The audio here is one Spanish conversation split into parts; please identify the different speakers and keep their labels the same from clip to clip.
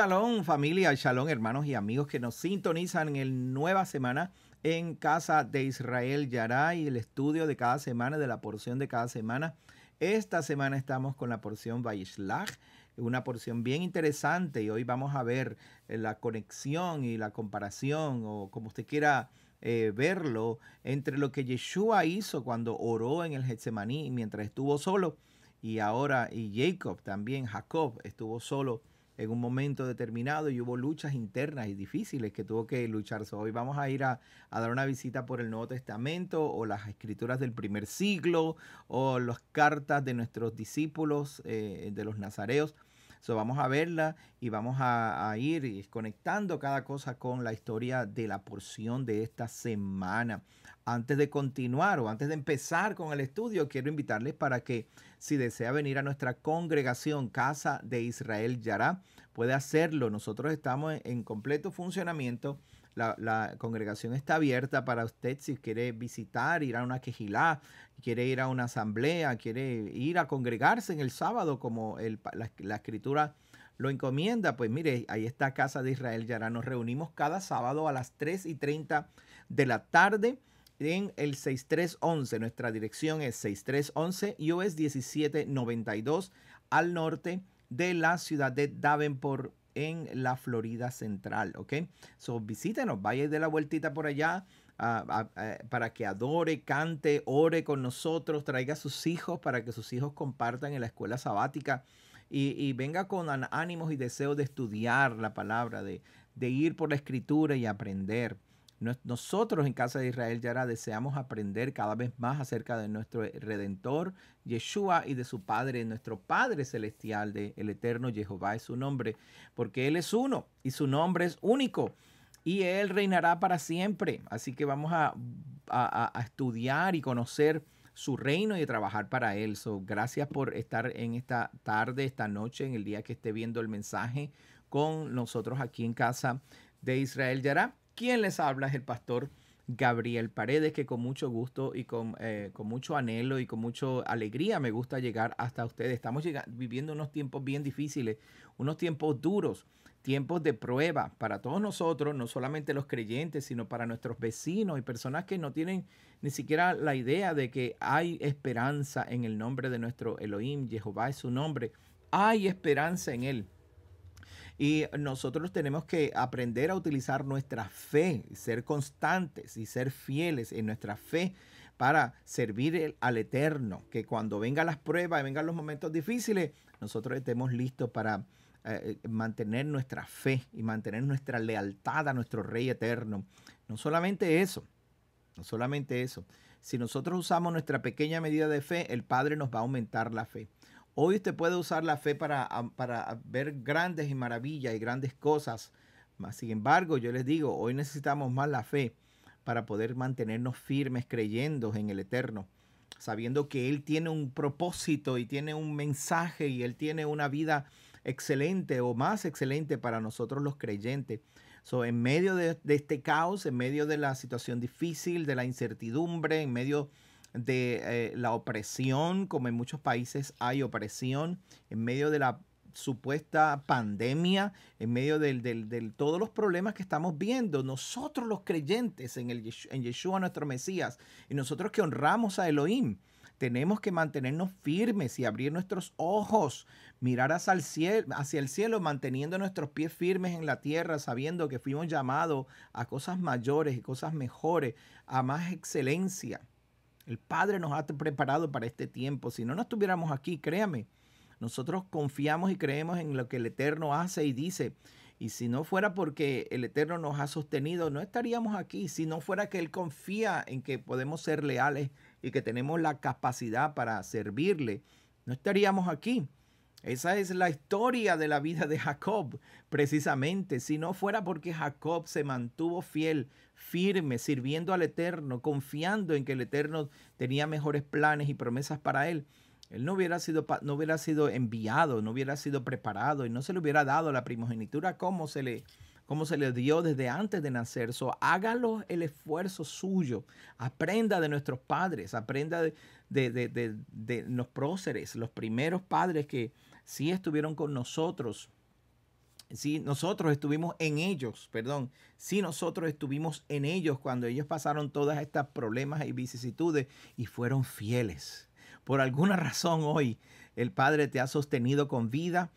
Speaker 1: Shalom familia, shalom hermanos y amigos que nos sintonizan en el nueva semana en casa de Israel Yarai y el estudio de cada semana, de la porción de cada semana. Esta semana estamos con la porción Vaishlach, una porción bien interesante y hoy vamos a ver eh, la conexión y la comparación o como usted quiera eh, verlo entre lo que Yeshua hizo cuando oró en el Getsemaní mientras estuvo solo y ahora y Jacob también, Jacob estuvo solo en un momento determinado y hubo luchas internas y difíciles que tuvo que luchar. hoy vamos a ir a, dar una visita por el Nuevo Testamento o las escrituras del primer siglo o las cartas de nuestros discípulos, eh, de los nazareos vamos a verla y vamos a, ir conectando cada cosa con la historia de la porción de esta semana. Antes de continuar o antes de empezar con el estudio, quiero invitarles para que si desea venir a nuestra congregación Casa de Israel Yará, puede hacerlo. Nosotros estamos en completo funcionamiento la, congregación está abierta para usted si quiere visitar, ir a una quejilá, quiere ir a una asamblea, quiere ir a congregarse en el sábado como la, escritura lo encomienda. Pues mire, ahí está Casa de Israel ahora Nos reunimos cada sábado a las 3 y 30 de la tarde en el 6311. Nuestra dirección es 6311 e y 1792 al norte de la ciudad de Davenport, en la Florida Central, ¿ok? So visítenos, vaya de la vueltita por allá. para que adore, cante, ore con nosotros, traiga a sus hijos para que sus hijos compartan en la escuela sabática y, venga con ánimos y deseos de estudiar la palabra, de ir por la escritura y aprender. Nosotros en Casa de Israel Yara deseamos aprender cada vez más acerca de nuestro Redentor, Yeshua, y de su Padre, nuestro Padre Celestial, de el Eterno Jehová es su nombre, porque Él es uno y su nombre es único, y Él reinará para siempre. Así que vamos a, estudiar y conocer su reino y trabajar para Él. So, gracias por estar en esta tarde, esta noche, en el día que esté viendo el mensaje con nosotros aquí en Casa de Israel Yara. ¿Quién les habla es el pastor Gabriel Paredes, que con mucho gusto y con, eh, con mucho anhelo y con mucha alegría me gusta llegar hasta ustedes. Estamos viviendo unos tiempos bien difíciles, unos tiempos duros, tiempos de prueba para todos nosotros, no solamente los creyentes, sino para nuestros vecinos y personas que no tienen ni siquiera la idea de que hay esperanza en el nombre de nuestro Elohim, Jehová es su nombre, hay esperanza en él. Y nosotros tenemos que aprender a utilizar nuestra fe, ser constantes y ser fieles en nuestra fe para servir al Eterno, que cuando vengan las pruebas, y vengan los momentos difíciles, nosotros estemos listos para eh, eh, mantener nuestra fe y mantener nuestra lealtad a nuestro Rey Eterno. No solamente eso, no solamente eso. Si nosotros usamos nuestra pequeña medida de fe, el Padre nos va a aumentar la fe. Hoy usted puede usar la fe para, para ver grandes y maravillas y grandes cosas. Sin embargo, yo les digo, hoy necesitamos más la fe para poder mantenernos firmes creyendo en el Eterno, sabiendo que Él tiene un propósito y tiene un mensaje y Él tiene una vida excelente o más excelente para nosotros los creyentes. So, en medio de, este caos, en medio de la situación difícil, de la incertidumbre, en medio de eh, la opresión, como en muchos países hay opresión, en medio de la supuesta pandemia, en medio de todos los problemas que estamos viendo, nosotros los creyentes en, el, Yeshua, nuestro Mesías, y nosotros que honramos a Elohim, tenemos que mantenernos firmes y abrir nuestros ojos, mirar cielo, hacia el cielo, manteniendo nuestros pies firmes en la tierra, sabiendo que fuimos llamados a cosas mayores y cosas mejores, a más excelencia. El Padre nos ha preparado para este tiempo. Si no, no estuviéramos aquí, créame. Nosotros confiamos y creemos en lo que el Eterno hace y dice. Y si no fuera porque el Eterno nos ha sostenido, no estaríamos aquí. Si no fuera que Él confía en que podemos ser leales y que tenemos la capacidad para servirle, no estaríamos aquí. Esa es la historia de la vida de Jacob, precisamente. Si no fuera porque Jacob se mantuvo fiel, firme, sirviendo al Eterno, confiando en que el Eterno tenía mejores planes y promesas para él, él no hubiera sido, no hubiera sido enviado, no hubiera sido preparado y no se le hubiera dado la primogenitura como se le, como se le dio desde antes de nacer. So, hágalo el esfuerzo suyo. Aprenda de nuestros padres, aprenda de, de, de los próceres, los primeros padres que, si estuvieron con nosotros, si nosotros estuvimos en ellos, perdón, si nosotros estuvimos en ellos cuando ellos pasaron todas estas problemas y vicisitudes y fueron fieles. Por alguna razón hoy el Padre te ha sostenido con vida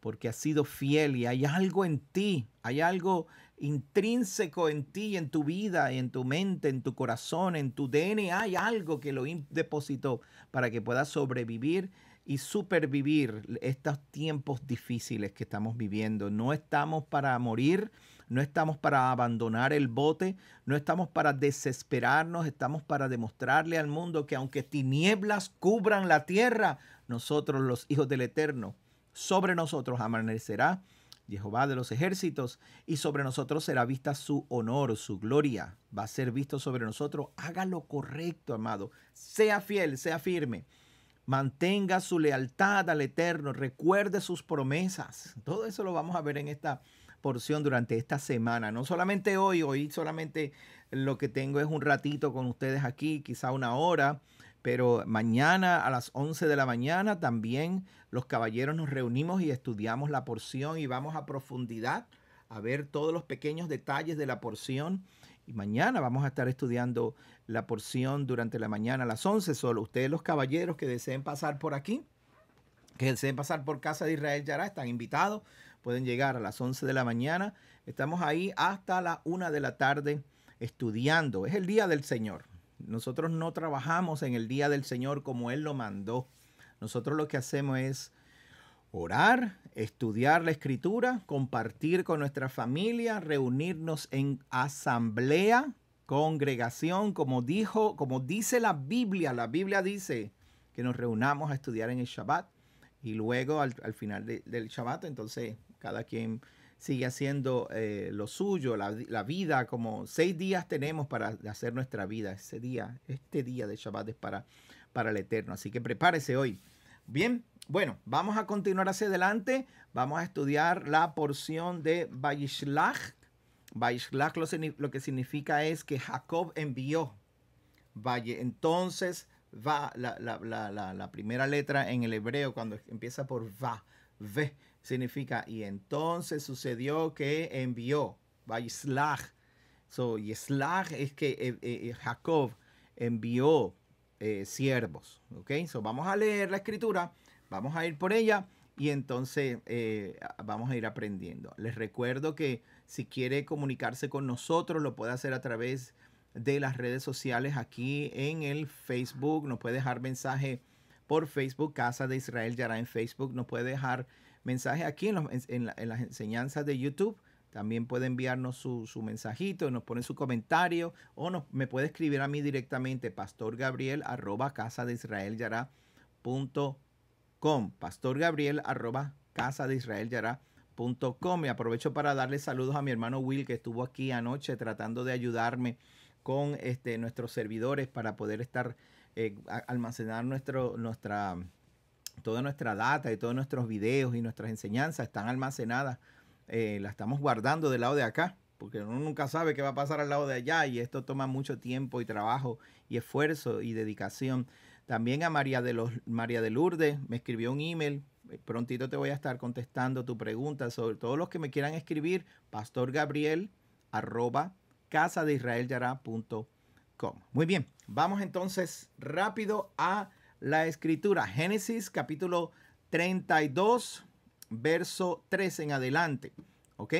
Speaker 1: porque has sido fiel y hay algo en ti, hay algo intrínseco en ti, en tu vida, en tu mente, en tu corazón, en tu DNA, hay algo que lo depositó para que puedas sobrevivir y supervivir estos tiempos difíciles que estamos viviendo. No estamos para morir, no estamos para abandonar el bote, no estamos para desesperarnos, estamos para demostrarle al mundo que aunque tinieblas cubran la tierra, nosotros los hijos del Eterno, sobre nosotros amanecerá Jehová de los ejércitos, y sobre nosotros será vista su honor, su gloria, va a ser visto sobre nosotros. Haga lo correcto, amado. Sea fiel, sea firme mantenga su lealtad al Eterno, recuerde sus promesas. Todo eso lo vamos a ver en esta porción durante esta semana. No solamente hoy, hoy solamente lo que tengo es un ratito con ustedes aquí, quizá una hora, pero mañana a las 11 de la mañana también los caballeros nos reunimos y estudiamos la porción y vamos a profundidad a ver todos los pequeños detalles de la porción. Y mañana vamos a estar estudiando la porción durante la mañana a las 11 solo. Ustedes los caballeros que deseen pasar por aquí, que deseen pasar por Casa de Israel Yará, están invitados. Pueden llegar a las 11 de la mañana. Estamos ahí hasta la 1 de la tarde estudiando. Es el día del Señor. Nosotros no trabajamos en el día del Señor como Él lo mandó. Nosotros lo que hacemos es orar, estudiar la escritura, compartir con nuestra familia, reunirnos en asamblea congregación, como dijo, como dice la Biblia, la Biblia dice que nos reunamos a estudiar en el Shabbat y luego al, final del Shabbat, entonces cada quien sigue haciendo eh, lo suyo, la, vida, como seis días tenemos para hacer nuestra vida, ese día, este día de Shabbat es para, para el Eterno, así que prepárese hoy. Bien, bueno, vamos a continuar hacia adelante, vamos a estudiar la porción de Vayishlach, Baishlach lo, que significa es que Jacob envió. entonces va, la, primera letra en el hebreo cuando empieza por va, ve, significa y entonces sucedió que envió. Baishlach. So, slach es que eh, eh, eh, Jacob envió siervos. ¿Ok? So, vamos a leer la escritura, vamos a ir por ella y entonces vamos a ir aprendiendo. Les recuerdo que si quiere comunicarse con nosotros, lo puede hacer a través de las redes sociales aquí en el Facebook. Nos puede dejar mensaje por Facebook, Casa de Israel Yara en Facebook. Nos puede dejar mensaje aquí en, las enseñanzas de YouTube. También puede enviarnos su, mensajito, nos pone su comentario o nos, me puede escribir a mí directamente, Gabriel arroba casa de Israel Yara punto com, Gabriel arroba casa de Israel Yara me Y aprovecho para darle saludos a mi hermano Will que estuvo aquí anoche tratando de ayudarme con este, nuestros servidores para poder estar eh, almacenar nuestra, toda nuestra data y todos nuestros videos y nuestras enseñanzas están almacenadas. las eh, la estamos guardando del lado de acá porque uno nunca sabe qué va a pasar al lado de allá y esto toma mucho tiempo y trabajo y esfuerzo y dedicación. También a María de, los, María de Lourdes me escribió un email eh, prontito te voy a estar contestando tu pregunta, sobre todo los que me quieran escribir, pastorgabriel arroba com. Muy bien, vamos entonces rápido a la escritura. Génesis capítulo 32, verso 3 en adelante. ¿Ok?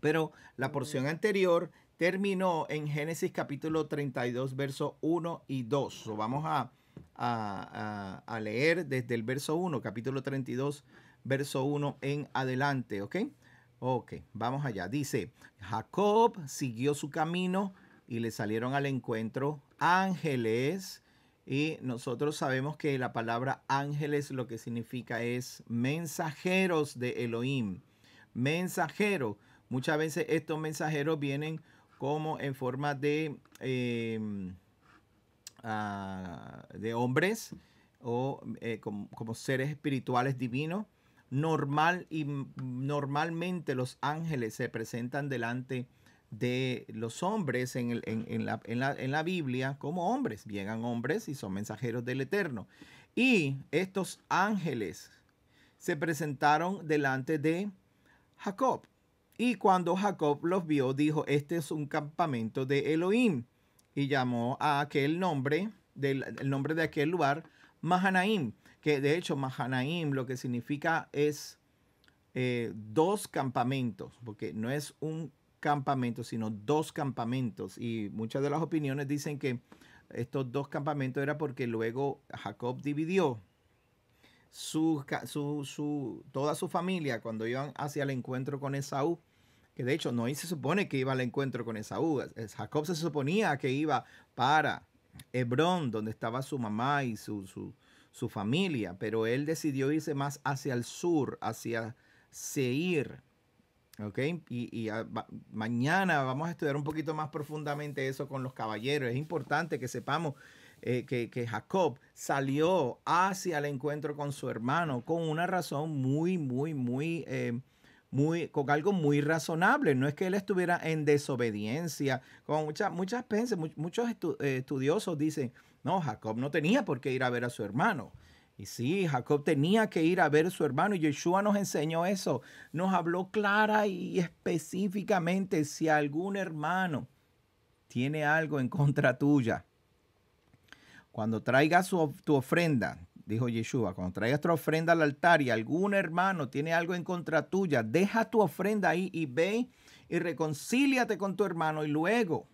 Speaker 1: Pero la porción anterior terminó en Génesis capítulo 32, verso 1 y 2. vamos a a, leer desde el verso 1, capítulo 32, verso 1 en adelante, ¿ok? Ok, vamos allá. Dice, Jacob siguió su camino y le salieron al encuentro ángeles. Y nosotros sabemos que la palabra ángeles lo que significa es mensajeros de Elohim. Mensajero. Muchas veces estos mensajeros vienen como en forma de... Em, Ah, de hombres o mm, eh, como, seres espirituales divinos. Normal y mm, normalmente los ángeles se presentan delante de los hombres en, la, en la Biblia como hombres. Llegan hombres y son mensajeros del Eterno. Y estos ángeles se presentaron delante de Jacob. Y cuando Jacob los vio, dijo, este es un campamento de Elohim y llamó a aquel nombre, del, el nombre de aquel lugar, Mahanaim, que de hecho Mahanaim lo que significa es eh, dos campamentos, porque no es un campamento, sino dos campamentos. Y muchas de las opiniones dicen que estos dos campamentos era porque luego Jacob dividió su, su, su, toda su familia cuando iban hacia el encuentro con Esaú que de hecho no se supone que iba al encuentro con Esaú. Eh, Jacob se suponía que iba para Hebrón, donde estaba su mamá y su, su, familia, pero él decidió irse más hacia el sur, hacia Seir. ¿Ok? Y, mañana vamos a estudiar un poquito más profundamente eso con los caballeros. Es importante que sepamos eh, que, Jacob salió hacia el encuentro con su hermano con una razón muy, muy, muy eh, con algo muy razonable. No es que él estuviera en desobediencia. con muchas, muchas pensas, muchos eh, estudiosos dicen, no, Jacob no tenía por qué ir a ver a su hermano. Y sí, Jacob tenía que ir a ver a su hermano y Yeshua nos enseñó eso. Nos habló clara y específicamente si algún hermano tiene algo en contra tuya, cuando traiga su, tu ofrenda, dijo Yeshua, cuando traigas tu ofrenda al altar y algún hermano tiene algo en contra tuya, deja tu ofrenda ahí y ve y reconcíliate con tu hermano y luego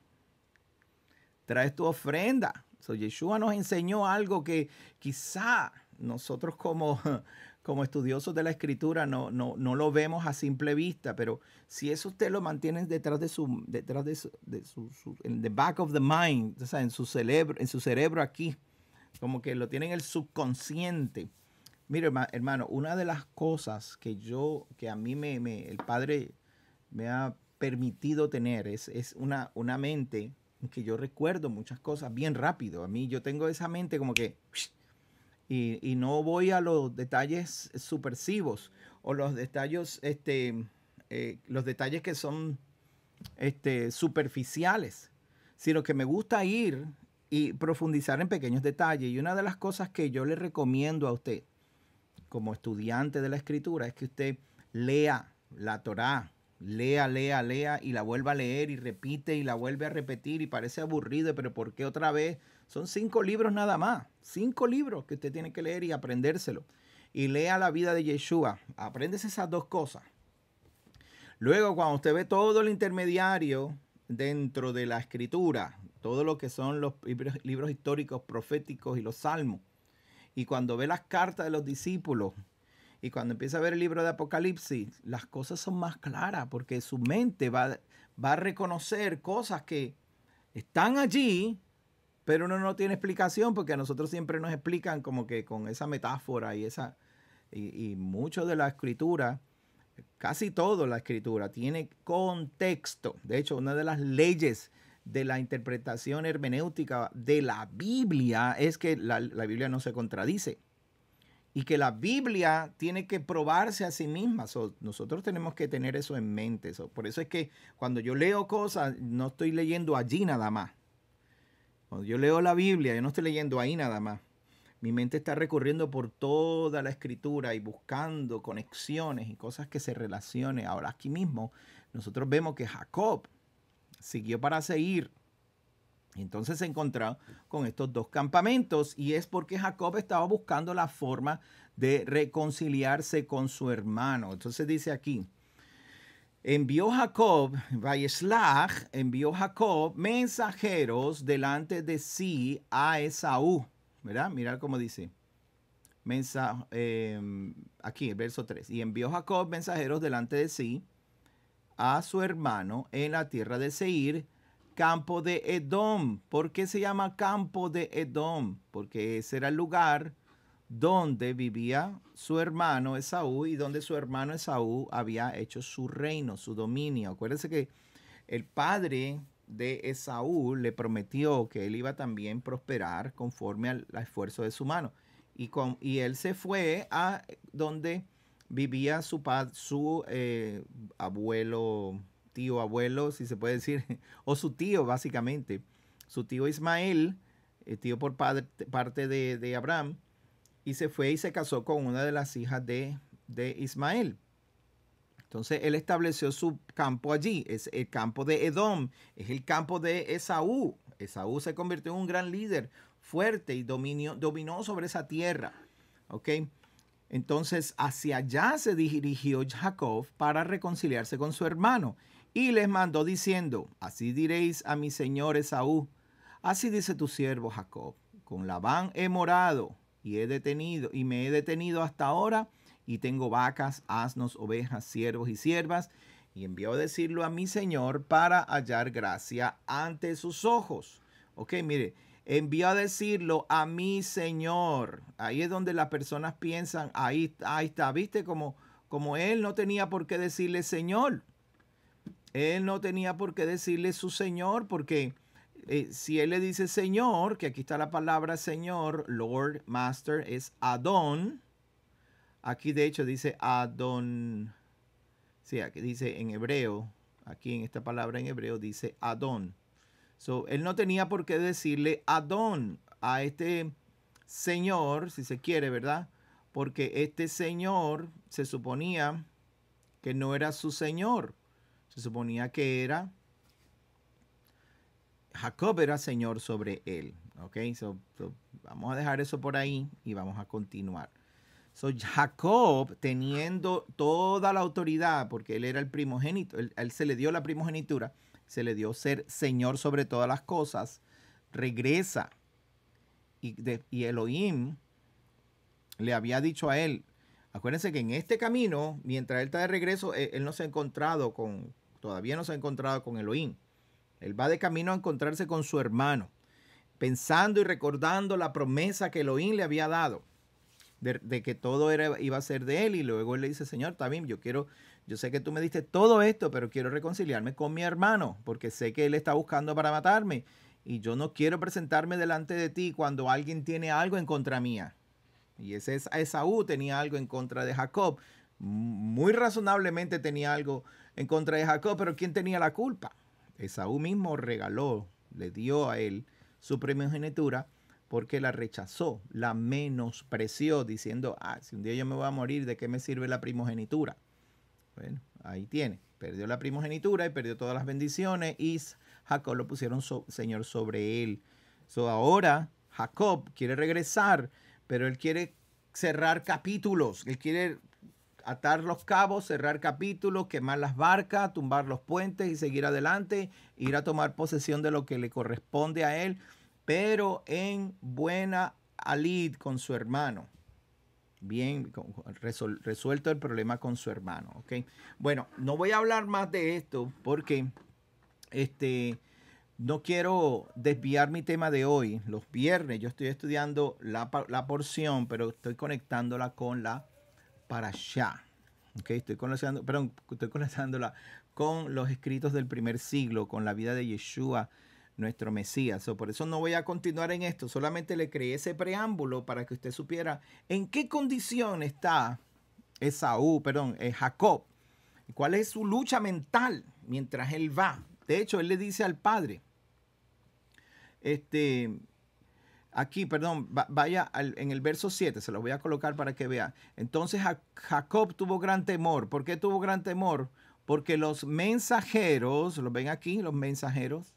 Speaker 1: traes tu ofrenda. So, Yeshua nos enseñó algo que quizá nosotros como, como estudiosos de la escritura no, lo vemos a simple vista, pero si eso usted lo mantiene detrás de su, detrás de su, en the back of the mind, o sea, en, su cerebro, en su cerebro aquí, como que lo tienen el subconsciente. Mire, hermano, una de las cosas que yo, que a mí me, el Padre me ha permitido tener es, es una, una mente en que yo recuerdo muchas cosas bien rápido. A mí yo tengo esa mente como que... Y, y no voy a los detalles supersivos o los detalles, este, eh, los detalles que son este, superficiales, sino que me gusta ir y profundizar en pequeños detalles. Y una de las cosas que yo le recomiendo a usted, como estudiante de la escritura, es que usted lea la Torá, lea, lea, lea y la vuelva a leer y repite y la vuelve a repetir y parece aburrido, pero ¿por qué otra vez? Son cinco libros nada más, cinco libros que usted tiene que leer y aprendérselo. Y lea la vida de Yeshua, apréndese esas dos cosas. Luego, cuando usted ve todo el intermediario dentro de la escritura, todo lo que son los libros, históricos, proféticos y los salmos. Y cuando ve las cartas de los discípulos, y cuando empieza a ver el libro de Apocalipsis, las cosas son más claras porque su mente va, va, a reconocer cosas que están allí, pero uno no tiene explicación porque a nosotros siempre nos explican como que con esa metáfora y esa y, mucho de la escritura, casi todo la escritura tiene contexto. De hecho, una de las leyes de la interpretación hermenéutica de la Biblia es que la, Biblia no se contradice y que la Biblia tiene que probarse a sí misma. nosotros tenemos que tener eso en mente. por eso es que cuando yo leo cosas, no estoy leyendo allí nada más. Cuando yo leo la Biblia, yo no estoy leyendo ahí nada más. Mi mente está recorriendo por toda la escritura y buscando conexiones y cosas que se relacionen. Ahora aquí mismo nosotros vemos que Jacob siguió para seguir. Entonces se encontró con estos dos campamentos y es porque Jacob estaba buscando la forma de reconciliarse con su hermano. Entonces dice aquí, envió Jacob, Vayeslach, envió Jacob mensajeros delante de sí a Esaú. ¿Verdad? Mirar cómo dice. Eh, aquí, el verso 3. Y envió Jacob mensajeros delante de sí a su hermano en la tierra de Seir, campo de Edom. ¿Por qué se llama campo de Edom? Porque ese era el lugar donde vivía su hermano Esaú y donde su hermano Esaú había hecho su reino, su dominio. Acuérdense que el padre de Esaú le prometió que él iba también prosperar conforme al, esfuerzo de su mano. Y, con, y él se fue a donde vivía su, su eh, abuelo, tío, abuelo, si se puede decir, o su tío básicamente. Su tío Ismael, el eh, tío por padre, parte de, Abraham, y se fue y se casó con una de las hijas de, Ismael. Entonces él estableció su campo allí, es el campo de Edom, es el campo de Esaú. Esaú se convirtió en un gran líder, fuerte y dominó sobre esa tierra. ¿okay? Entonces hacia allá se dirigió Jacob para reconciliarse con su hermano y les mandó diciendo, así diréis a mi señor Esaú, así dice tu siervo Jacob, con Labán he morado y he detenido y me he detenido hasta ahora y tengo vacas, asnos, ovejas, siervos y siervas y envió a decirlo a mi señor para hallar gracia ante sus ojos. Ok, mire, envió a decirlo a mi Señor. Ahí es donde las personas piensan, ahí, ahí está, viste como, como él no tenía por qué decirle Señor. Él no tenía por qué decirle su Señor porque eh, si él le dice Señor, que aquí está la palabra Señor, Lord, Master, es Adón. Aquí de hecho dice Adón. Sí, aquí dice en hebreo, aquí en esta palabra en hebreo dice Adón él no tenía por qué decirle Adón a este señor, si se quiere, ¿verdad? Porque este señor se suponía que no era su señor. Se suponía que era Jacob era señor sobre él. Ok, vamos a dejar eso por ahí y vamos a continuar. So, Jacob, teniendo toda la autoridad, porque él era el primogénito, él se le dio la primogenitura, se le dio ser Señor sobre todas las cosas, regresa. Y, Elohim le había dicho a él, acuérdense que en este camino, mientras él está de regreso, e, él, no se ha encontrado con, todavía no se ha encontrado con Elohim. Él va de camino a encontrarse con su hermano, pensando y recordando la promesa que Elohim le había dado. De, que todo era, iba a ser de él. Y luego él le dice, Señor, también yo quiero yo sé que tú me diste todo esto, pero quiero reconciliarme con mi hermano, porque sé que él está buscando para matarme. Y yo no quiero presentarme delante de ti cuando alguien tiene algo en contra mía. Y ese es, Esaú tenía algo en contra de Jacob. Muy razonablemente tenía algo en contra de Jacob, pero ¿quién tenía la culpa? Esaú mismo regaló, le dio a él su primogenitura porque la rechazó, la menospreció, diciendo, ah, si un día yo me voy a morir, ¿de qué me sirve la primogenitura? Bueno, ahí tiene. Perdió la primogenitura y perdió todas las bendiciones y Jacob lo pusieron Señor sobre él. So ahora Jacob quiere regresar, pero él quiere cerrar capítulos, él quiere atar los cabos, cerrar capítulos, quemar las barcas, tumbar los puentes y seguir adelante, ir a tomar posesión de lo que le corresponde a él, pero en buena alid con su hermano bien resuelto el problema con su hermano. ¿ok? Bueno, no voy a hablar más de esto porque este, no quiero desviar mi tema de hoy. Los viernes yo estoy estudiando la, porción, pero estoy conectándola con la para allá. Okay, estoy, conectando, perdón, estoy conectándola con los escritos del primer siglo, con la vida de Yeshua, nuestro Mesías. o por eso no voy a continuar en esto, solamente le creé ese preámbulo para que usted supiera en qué condición está Esaú, perdón, eh, Jacob, cuál es su lucha mental mientras él va. De hecho, él le dice al padre, este, aquí, perdón, vaya en el verso 7, se lo voy a colocar para que vea. Entonces Jacob tuvo gran temor. ¿Por qué tuvo gran temor? Porque los mensajeros, los ven aquí, los mensajeros,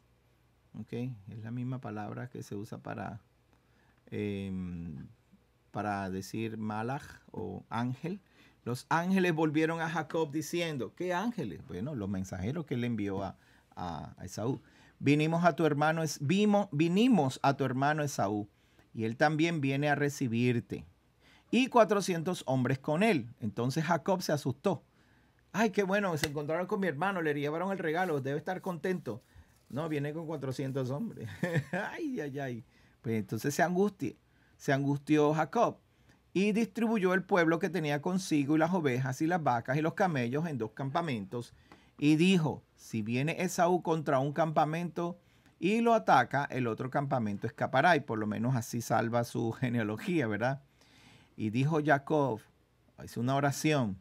Speaker 1: Ok, Es la misma palabra que se usa para, em, para decir malach o ángel. Los ángeles volvieron a Jacob diciendo, ¿qué ángeles? Bueno, los mensajeros que él envió a, Esaú. Vinimos a tu hermano, es, vimos, vinimos a tu hermano Esaú, y él también viene a recibirte. Y 400 hombres con él. Entonces Jacob se asustó. Ay, qué bueno, se encontraron con mi hermano, le llevaron el regalo, debe estar contento. No, viene con 400 hombres. ay, ay, ay. Pues entonces se Se angustió Jacob y distribuyó el pueblo que tenía consigo y las ovejas y las vacas y los camellos en dos campamentos. Y dijo, si viene Esaú contra un campamento y lo ataca, el otro campamento escapará. Y por lo menos así salva su genealogía, ¿verdad? Y dijo Jacob, hizo una oración,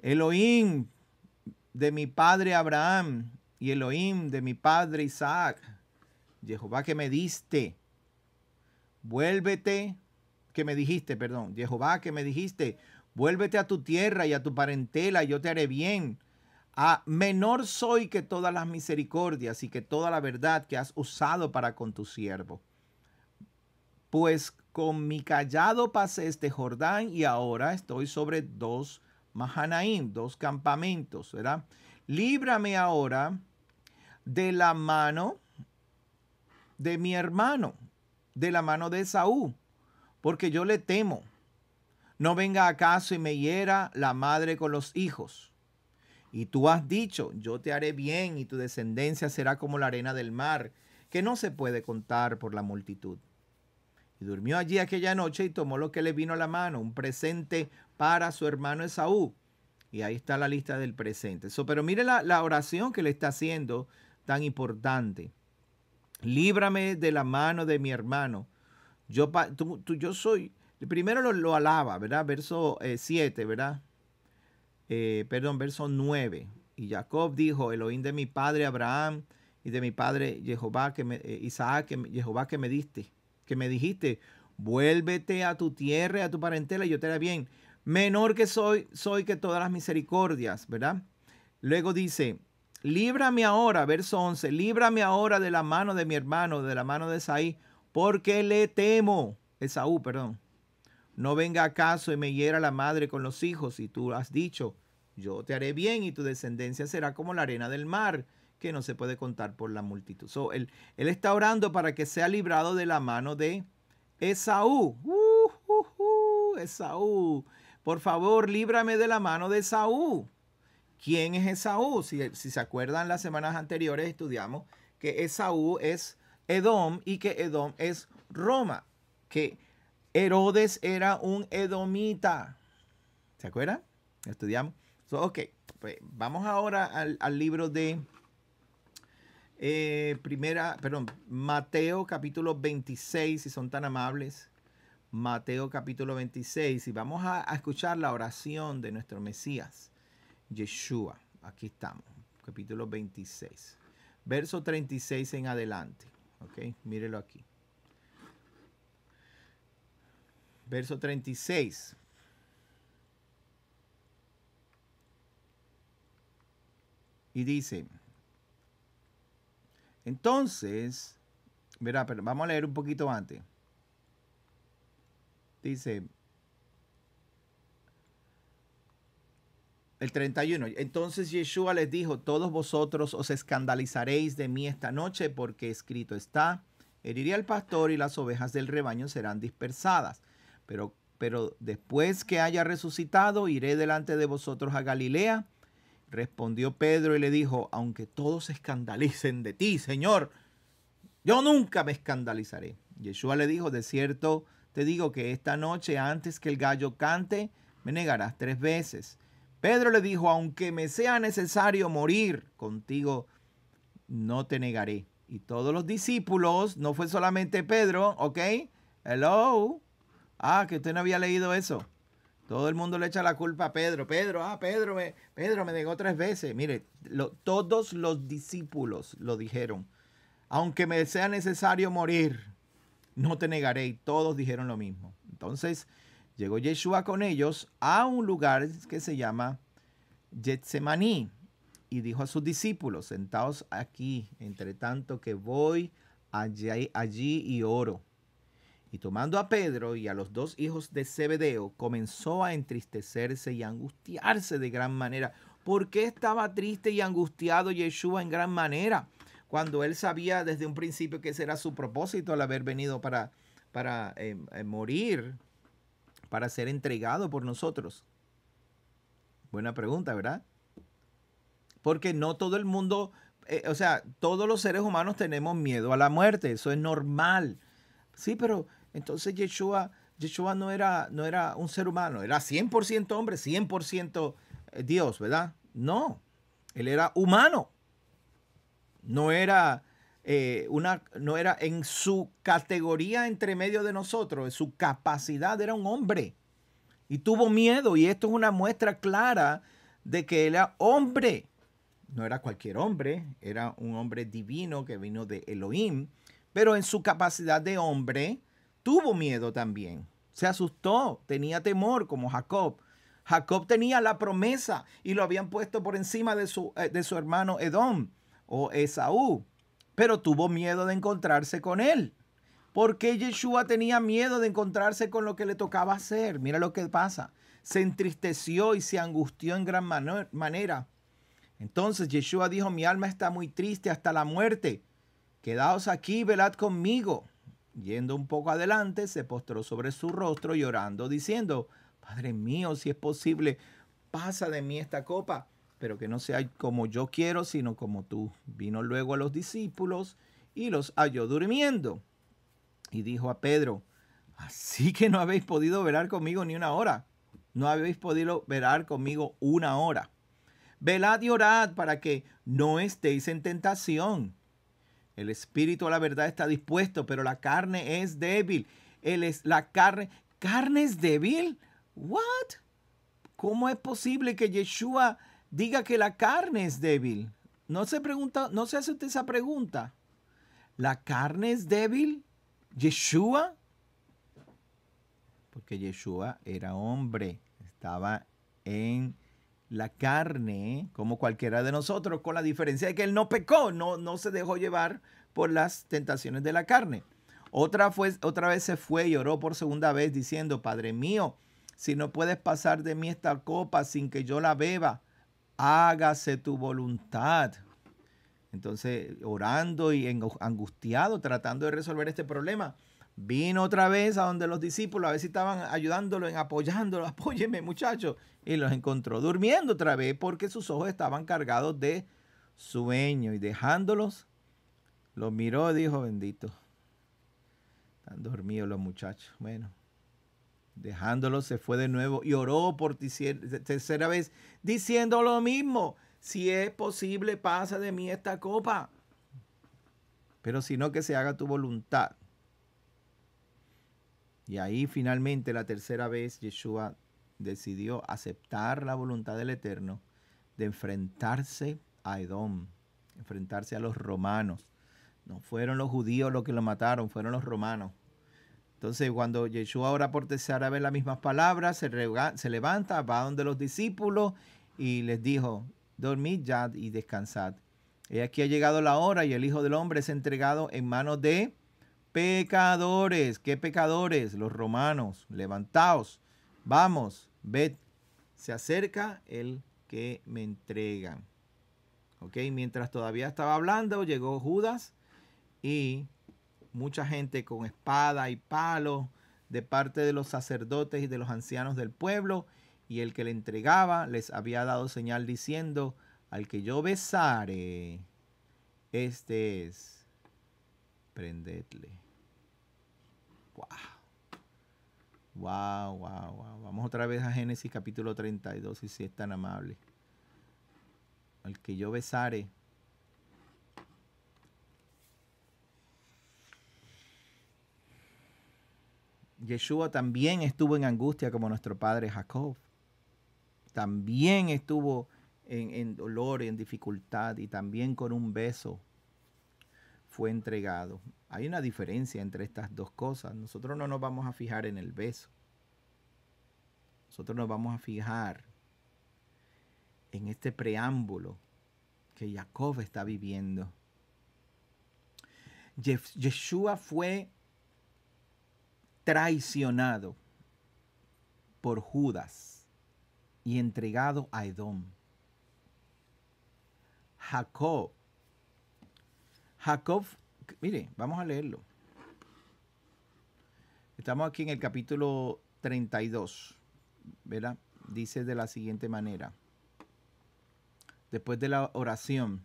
Speaker 1: Elohim de mi padre Abraham, y Elohim de mi padre Isaac, Jehová que me diste, vuélvete, que me dijiste, perdón, Jehová que me dijiste, vuélvete a tu tierra y a tu parentela, yo te haré bien. A menor soy que todas las misericordias y que toda la verdad que has usado para con tu siervo. Pues con mi callado pasé este Jordán y ahora estoy sobre dos Mahanaim, dos campamentos, ¿verdad? Líbrame ahora de la mano de mi hermano, de la mano de Esaú, porque yo le temo. No venga acaso y me hiera la madre con los hijos. Y tú has dicho, yo te haré bien y tu descendencia será como la arena del mar, que no se puede contar por la multitud. Y durmió allí aquella noche y tomó lo que le vino a la mano, un presente para su hermano Esaú. Y ahí está la lista del presente. pero mire la, la oración que le está haciendo tan importante. Líbrame de la mano de mi hermano. Yo, tú, yo soy, primero lo, alaba, ¿verdad? Verso 7, eh, ¿verdad? Eh, perdón, verso 9. Y Jacob dijo, Elohim de mi padre Abraham y de mi padre Jehová, que me, eh, Isaac, que, Jehová que me diste, que me dijiste, vuélvete a tu tierra, a tu parentela, y yo te haré bien. Menor que soy, soy que todas las misericordias, ¿verdad? Luego dice, líbrame ahora, verso 11, líbrame ahora de la mano de mi hermano, de la mano de Esaí, porque le temo, Esaú, perdón. No venga acaso y me hiera la madre con los hijos, y tú has dicho, yo te haré bien y tu descendencia será como la arena del mar, que no se puede contar por la multitud. So, él, él está orando para que sea librado de la mano de Esaú. Uh, uh, uh, Esaú, por favor, líbrame de la mano de Esaú quién es Esaú. Si, se acuerdan, las semanas anteriores estudiamos que Esaú es Edom y que Edom es Roma, que Herodes era un edomita. ¿Se acuerdan? Estudiamos. ok, pues vamos ahora al, libro de eh, primera, perdón, Mateo capítulo 26, si son tan amables. Mateo capítulo 26, y vamos a escuchar la oración de nuestro Mesías. Yeshua. Aquí estamos, capítulo 26. Verso 36 en adelante. ¿Ok? Mírelo aquí. Verso 36. Y dice, entonces, verá, pero vamos a leer un poquito antes. Dice, El 31. Entonces Yeshua les dijo, todos vosotros os escandalizaréis de mí esta noche porque escrito está, heriré al pastor y las ovejas del rebaño serán dispersadas. Pero, pero después que haya resucitado, iré delante de vosotros a Galilea. Respondió Pedro y le dijo, aunque todos se escandalicen de ti, Señor, yo nunca me escandalizaré. Yeshua le dijo, de cierto, te digo que esta noche, antes que el gallo cante, me negarás tres veces. Pedro le dijo, aunque me sea necesario morir contigo, no te negaré. Y todos los discípulos, no fue solamente Pedro, ¿ok? Hello. Ah, que usted no había leído eso. Todo el mundo le echa la culpa a Pedro. Pedro, ah, Pedro me, Pedro me negó tres veces. Mire, todos los discípulos lo dijeron. Aunque me sea necesario morir, no te negaré. Y todos dijeron lo mismo. Entonces, Llegó Yeshua con ellos a un lugar que se llama Getsemaní y dijo a sus discípulos, sentaos aquí, entre tanto que voy allí, allí y oro. Y tomando a Pedro y a los dos hijos de Zebedeo, comenzó a entristecerse y angustiarse de gran manera. ¿Por qué estaba triste y angustiado Yeshua en gran manera? Cuando él sabía desde un principio que ese era su propósito al haber venido para, para eh, eh, morir para ser entregado por nosotros? Buena pregunta, ¿verdad? Porque no todo el mundo, eh, o sea, todos los seres humanos tenemos miedo a la muerte, eso es normal. Sí, pero entonces Yeshua, no, era, no era un ser humano, era 100% hombre, 100% eh, Dios, ¿verdad? No, él era humano. No era eh, una, no era en su categoría entre medio de nosotros, en su capacidad era un hombre. Y tuvo miedo y esto es una muestra clara de que era hombre. No era cualquier hombre, era un hombre divino que vino de Elohim, pero en su capacidad de hombre tuvo miedo también. Se asustó, tenía temor como Jacob. Jacob tenía la promesa y lo habían puesto por encima de su, eh, de su hermano Edom o Esaú pero tuvo miedo de encontrarse con él. Porque Yeshua tenía miedo de encontrarse con lo que le tocaba hacer. Mira lo que pasa. Se entristeció y se angustió en gran manera. Entonces Yeshua dijo, mi alma está muy triste hasta la muerte. Quedaos aquí, velad conmigo. Yendo un poco adelante, se postró sobre su rostro llorando, diciendo, Padre mío, si es posible, pasa de mí esta copa pero que no sea como yo quiero, sino como tú. Vino luego a los discípulos y los halló durmiendo. Y dijo a Pedro, así que no habéis podido velar conmigo ni una hora. No habéis podido velar conmigo una hora. Velad y orad para que no estéis en tentación. El espíritu a la verdad está dispuesto, pero la carne es débil. Él es la carne. ¿Carne es débil? ¿What? ¿Cómo es posible que Yeshua diga que la carne es débil. No se pregunta, no se hace usted esa pregunta. ¿La carne es débil? ¿Yeshua? Porque Yeshua era hombre, estaba en la carne, como cualquiera de nosotros, con la diferencia de que él no pecó, no, no se dejó llevar por las tentaciones de la carne. Otra, fue, otra vez se fue y oró por segunda vez diciendo, Padre mío, si no puedes pasar de mí esta copa sin que yo la beba, hágase tu voluntad. Entonces, orando y angustiado, tratando de resolver este problema, vino otra vez a donde los discípulos, a ver si estaban ayudándolo, en apoyándolo, apóyeme muchachos, y los encontró durmiendo otra vez porque sus ojos estaban cargados de sueño y dejándolos, los miró y dijo, bendito, están dormidos los muchachos. Bueno, Dejándolo se fue de nuevo y oró por tercera vez, diciendo lo mismo, si es posible pasa de mí esta copa, pero si no, que se haga tu voluntad. Y ahí finalmente la tercera vez Yeshua decidió aceptar la voluntad del Eterno de enfrentarse a Edom, enfrentarse a los romanos. No fueron los judíos los que lo mataron, fueron los romanos. Entonces, cuando Yeshua ahora por a vez las mismas palabras, se, levanta, va donde los discípulos y les dijo, dormid ya y descansad. He aquí ha llegado la hora y el Hijo del Hombre es entregado en manos de pecadores. ¿Qué pecadores? Los romanos. Levantaos, vamos, ved, se acerca el que me entrega. ¿Ok? Mientras todavía estaba hablando, llegó Judas y mucha gente con espada y palo de parte de los sacerdotes y de los ancianos del pueblo, y el que le entregaba les había dado señal diciendo, al que yo besare, este es, prendedle. Wow. Wow, wow, wow. Vamos otra vez a Génesis capítulo 32, y si es tan amable. Al que yo besare, Yeshua también estuvo en angustia como nuestro padre Jacob. También estuvo en, en dolor, en dificultad y también con un beso fue entregado. Hay una diferencia entre estas dos cosas. Nosotros no nos vamos a fijar en el beso. Nosotros nos vamos a fijar en este preámbulo que Jacob está viviendo. Yeshua fue traicionado por Judas y entregado a Edom. Jacob. Jacob, mire, vamos a leerlo. Estamos aquí en el capítulo 32, ¿verdad? Dice de la siguiente manera. Después de la oración,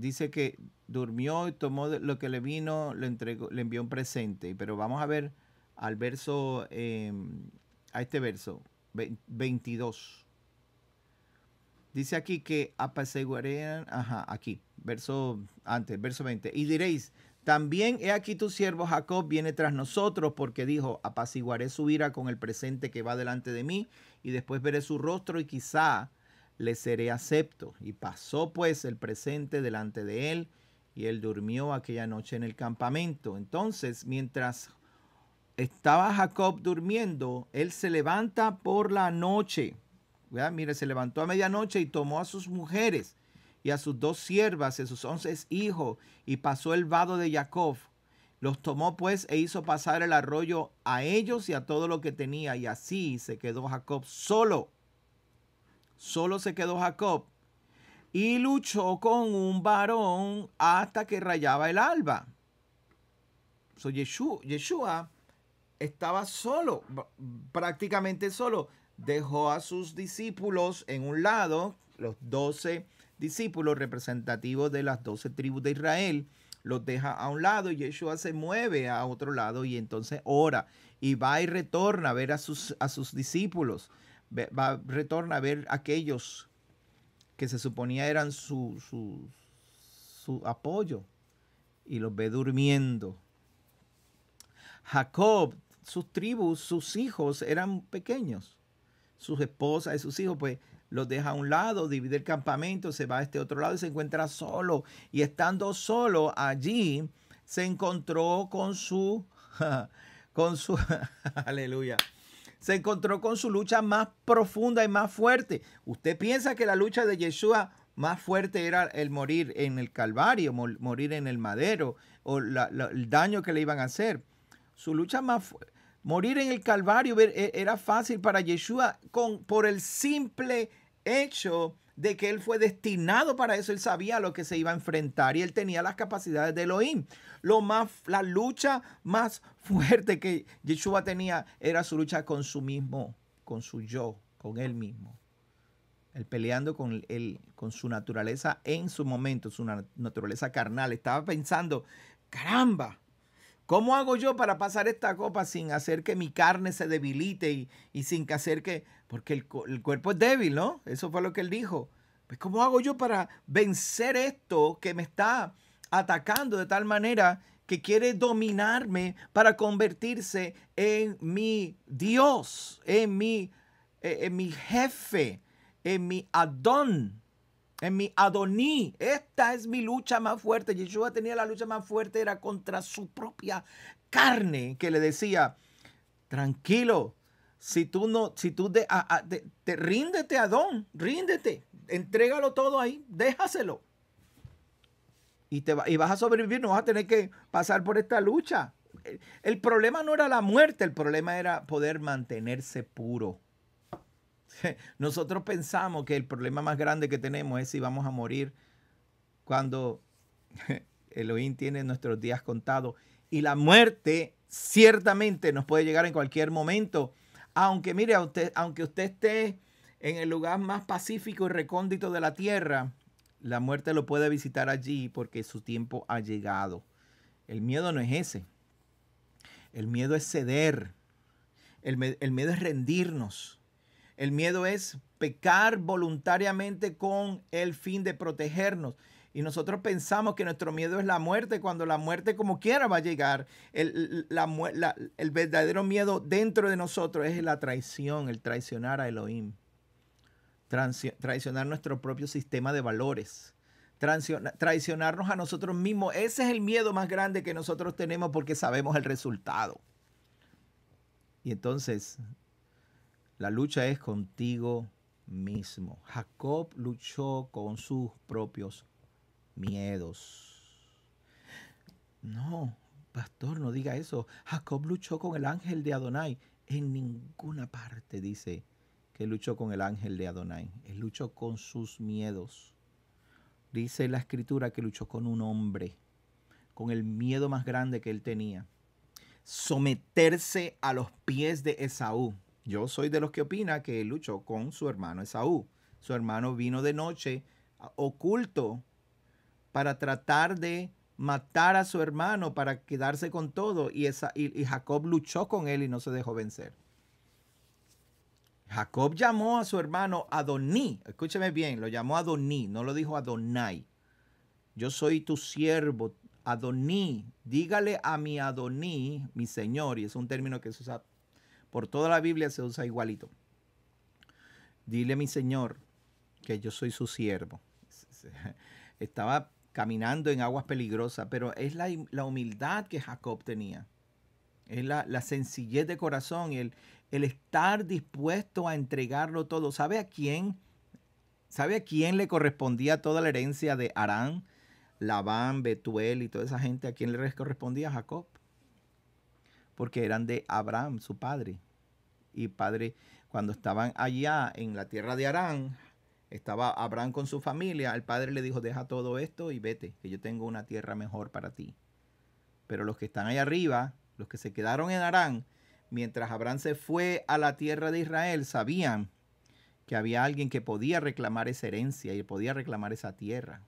Speaker 1: dice que durmió y tomó lo que le vino, le, entregó, le envió un presente. Pero vamos a ver al verso, em, a este verso, 22. Dice aquí que apaciguaré ajá, aquí, verso antes, verso 20. Y diréis, también he aquí tu siervo Jacob viene tras nosotros porque dijo, apaciguaré su ira con el presente que va delante de mí y después veré su rostro y quizá le seré acepto. Y pasó pues el presente delante de él, y él durmió aquella noche en el campamento. Entonces, mientras estaba Jacob durmiendo, él se levanta por la noche. Mire, se levantó a medianoche y tomó a sus mujeres y a sus dos siervas y a sus once hijos, y pasó el vado de Jacob. Los tomó pues e hizo pasar el arroyo a ellos y a todo lo que tenía, y así se quedó Jacob solo Solo se quedó Jacob y luchó con un varón hasta que rayaba el alba. So Yeshua, estaba solo, prácticamente solo. Dejó a sus discípulos en un lado, los doce discípulos representativos de las doce tribus de Israel, los deja a un lado y Yeshua se mueve a otro lado y entonces ora y va y retorna a ver a sus, a sus discípulos va, retorna a ver aquellos que se suponía eran su, apoyo y los ve durmiendo. Jacob, sus tribus, sus hijos eran pequeños. Sus esposas y sus hijos, pues los deja a un lado, divide el campamento, se va a este otro lado y se encuentra solo. Y estando solo allí, se encontró con su, con su, aleluya, se encontró con su lucha más profunda y más fuerte. ¿Usted piensa que la lucha de Yeshua más fuerte era el morir en el Calvario, morir en el madero o el daño que le iban a hacer? Su lucha más morir en el Calvario e, era fácil para Yeshua con, por el simple hecho de que él fue destinado para eso, él sabía lo que se iba a enfrentar y él tenía las capacidades de Elohim. Lo más, la lucha más fuerte que Yeshua tenía era su lucha con su mismo, con su yo, con él mismo. Él peleando con, él, con su naturaleza en su momento, su naturaleza carnal. Estaba pensando, caramba, ¿Cómo hago yo para pasar esta copa sin hacer que mi carne se debilite y, sin que hacer que... Porque el, cuerpo es débil, ¿no? Eso fue lo que él dijo. Pues ¿cómo hago yo para vencer esto que me está atacando de tal manera que quiere dominarme para convertirse en mi Dios, en mi, eh, en mi jefe, en mi Adón? en mi Adoní. Esta es mi lucha más fuerte. Yeshua tenía la lucha más fuerte, era contra su propia carne, que le decía, tranquilo, si tú no, si tú te, ríndete a Adón, ríndete, entrégalo todo ahí, déjaselo. Y, te vas a sobrevivir, no vas a tener que pasar por esta lucha. el problema no era la muerte, el problema era poder mantenerse puro. Nosotros pensamos que el problema más grande que tenemos es si vamos a morir cuando Elohim tiene nuestros días contados. Y la muerte ciertamente nos puede llegar en cualquier momento. Aunque mire, a usted, aunque usted esté en el lugar más pacífico y recóndito de la tierra, la muerte lo puede visitar allí porque su tiempo ha llegado. El miedo no es ese. El miedo es ceder. el miedo es rendirnos. El miedo es pecar voluntariamente con el fin de protegernos. Y nosotros pensamos que nuestro miedo es la muerte, cuando la muerte como quiera va a llegar. El, la, el verdadero miedo dentro de nosotros es la traición, el traicionar a Elohim. Traicionar nuestro propio sistema de valores. Traicionarnos a nosotros mismos. Ese es el miedo más grande que nosotros tenemos porque sabemos el resultado. Y entonces la lucha es contigo mismo. Jacob luchó con sus propios miedos. No, pastor, no diga eso. Jacob luchó con el ángel de Adonai. En ninguna parte dice que luchó con el ángel de Adonai. Él luchó con sus miedos. Dice la escritura que luchó con un hombre, con el miedo más grande que él tenía. Someterse a los pies de Esaú. Yo soy de los que opina que él luchó con su hermano Esaú. Su hermano vino de noche oculto para tratar de matar a su hermano para quedarse con todo y, y, Jacob luchó con él y no se dejó vencer. Jacob llamó a su hermano Adoní, escúcheme bien, lo llamó Adoní, no lo dijo Adonai. Yo soy tu siervo, Adoní, dígale a mi Adoní, mi señor, y es un término que se usa por toda la Biblia se usa igualito. Dile a mi Señor que yo soy su siervo. Estaba caminando en aguas peligrosas, pero es la, humildad que Jacob tenía. Es la, sencillez de corazón, el, el estar dispuesto a entregarlo todo. ¿Sabe a quién? ¿Sabe a quién le correspondía toda la herencia de Arán, Labán, Betuel y toda esa gente? ¿A quién le correspondía? A Jacob porque eran de Abraham, su padre. Y padre, cuando estaban allá en la tierra de Arán, estaba Abraham con su familia, el padre le dijo, deja todo esto y vete, que yo tengo una tierra mejor para ti. Pero los que están allá arriba, los que se quedaron en Arán, mientras Abraham se fue a la tierra de Israel, sabían que había alguien que podía reclamar esa herencia y podía reclamar esa tierra.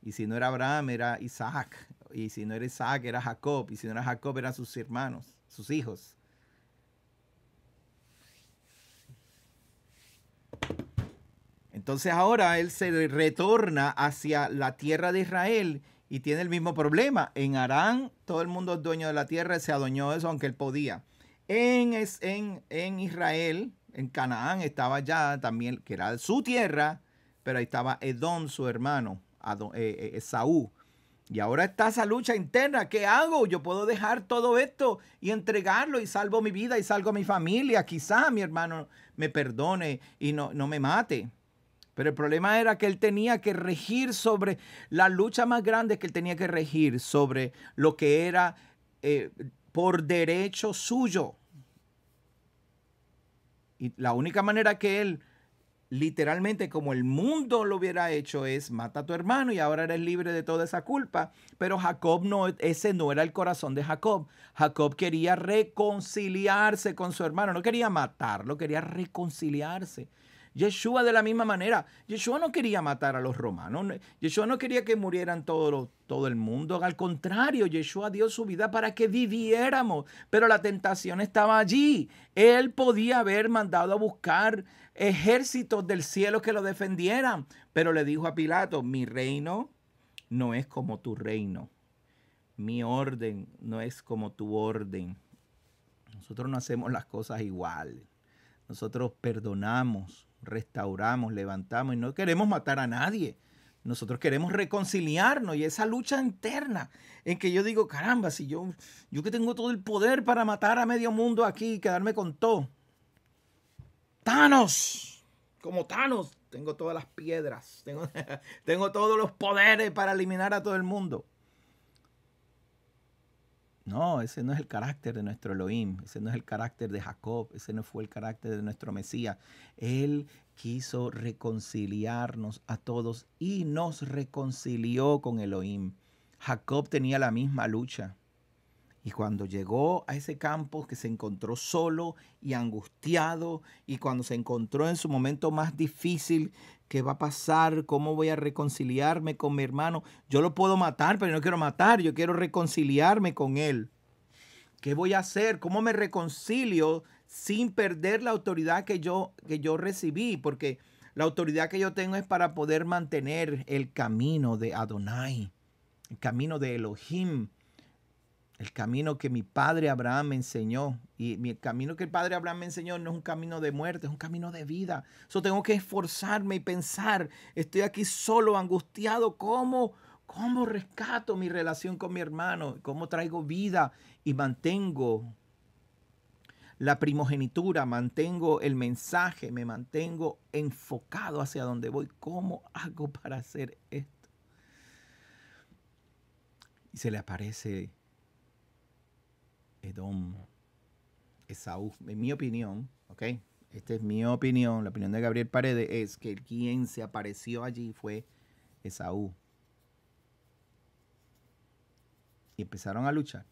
Speaker 1: Y si no era Abraham, era Isaac y si no era Isaac era Jacob, y si no era Jacob eran sus hermanos, sus hijos. Entonces ahora él se retorna hacia la tierra de Israel y tiene el mismo problema. En Arán todo el mundo es dueño de la tierra, se adueñó de eso aunque él podía. En, en, en Israel, en Canaán estaba ya también, que era su tierra, pero ahí estaba Edom, su hermano, Adon, eh, eh, y ahora está esa lucha interna. ¿Qué hago? Yo puedo dejar todo esto y entregarlo y salvo mi vida y salvo a mi familia. Quizá mi hermano me perdone y no, me mate. Pero el problema era que él tenía que regir sobre la lucha más grande que él tenía que regir sobre lo que era eh, por derecho suyo. Y la única manera que él literalmente como el mundo lo hubiera hecho es mata a tu hermano y ahora eres libre de toda esa culpa. Pero Jacob no, ese no era el corazón de Jacob. Jacob quería reconciliarse con su hermano, no quería matarlo, quería reconciliarse. Yeshua de la misma manera. Yeshua no quería matar a los romanos. Yeshua no quería que murieran todo, todo el mundo. Al contrario, Yeshua dio su vida para que viviéramos. Pero la tentación estaba allí. Él podía haber mandado a buscar ejércitos del cielo que lo defendieran. Pero le dijo a Pilato, mi reino no es como tu reino, mi orden no es como tu orden. Nosotros no hacemos las cosas igual. Nosotros perdonamos, restauramos, levantamos y no queremos matar a nadie. Nosotros queremos reconciliarnos y esa lucha interna en que yo digo, caramba, si yo, yo que tengo todo el poder para matar a medio mundo aquí y quedarme con todo, Thanos, como Thanos, tengo todas las piedras, tengo, todos los poderes para eliminar a todo el mundo. No, ese no es el carácter de nuestro Elohim, ese no es el carácter de Jacob, ese no fue el carácter de nuestro Mesías. Él quiso reconciliarnos a todos y nos reconcilió con Elohim. Jacob tenía la misma lucha. Y cuando llegó a ese campo que se encontró solo y angustiado, y cuando se encontró en su momento más difícil, ¿qué va a pasar? ¿Cómo voy a reconciliarme con mi hermano? Yo lo puedo matar, pero no quiero matar, yo quiero reconciliarme con él. ¿Qué voy a hacer? ¿Cómo me reconcilio sin perder la autoridad que yo, que yo recibí? Porque la autoridad que yo tengo es para poder mantener el camino de Adonai, el camino de Elohim el camino que mi padre Abraham me enseñó. Y el camino que el padre Abraham me enseñó no es un camino de muerte, es un camino de vida. Eso tengo que esforzarme y pensar. Estoy aquí solo, angustiado. ¿Cómo? ¿Cómo rescato mi relación con mi hermano? ¿Cómo traigo vida y mantengo la primogenitura? ¿Mantengo el mensaje? ¿Me mantengo enfocado hacia donde voy? ¿Cómo hago para hacer esto? Y se le aparece Edom. Esaú, en mi opinión, ¿ok? Esta es mi opinión, la opinión de Gabriel Paredes es que quien se apareció allí fue Esaú. Y empezaron a luchar.